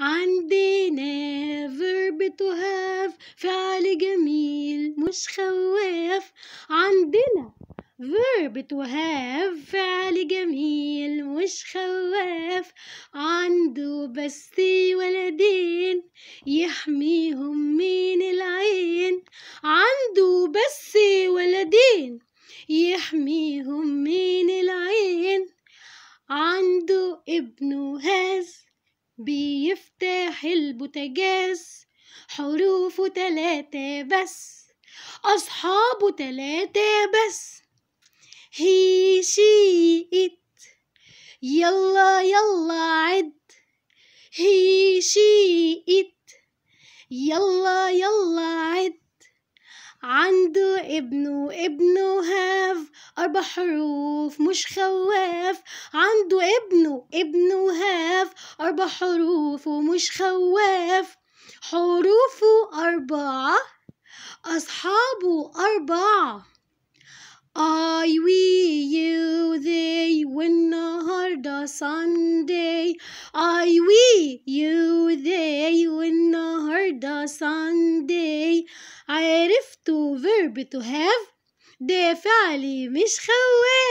عندنا verb to have فعل جميل مش خواف عندنا verb to have فعل جميل مش خواف عنده بس ولدين يحميهم من العين عنده بس ولدين يحميهم من العين عنده ابنه هاز بيفتح البوتاجاز حروفه تلاتة بس أصحابه تلاتة بس هي شي إت يلا يلا عد هي شي إت يلا يلا عد عنده ابن وابنه هاف أربع حروف مش خواف عنده ابنه ابنه هاف أربع حروف ومش خواف حروفه أربعة أصحابه أربعة I, we, you, they والنهاردة Sunday I, we, you, they والنهاردة Sunday عرفتوا verb to have ده فعلي مش خواف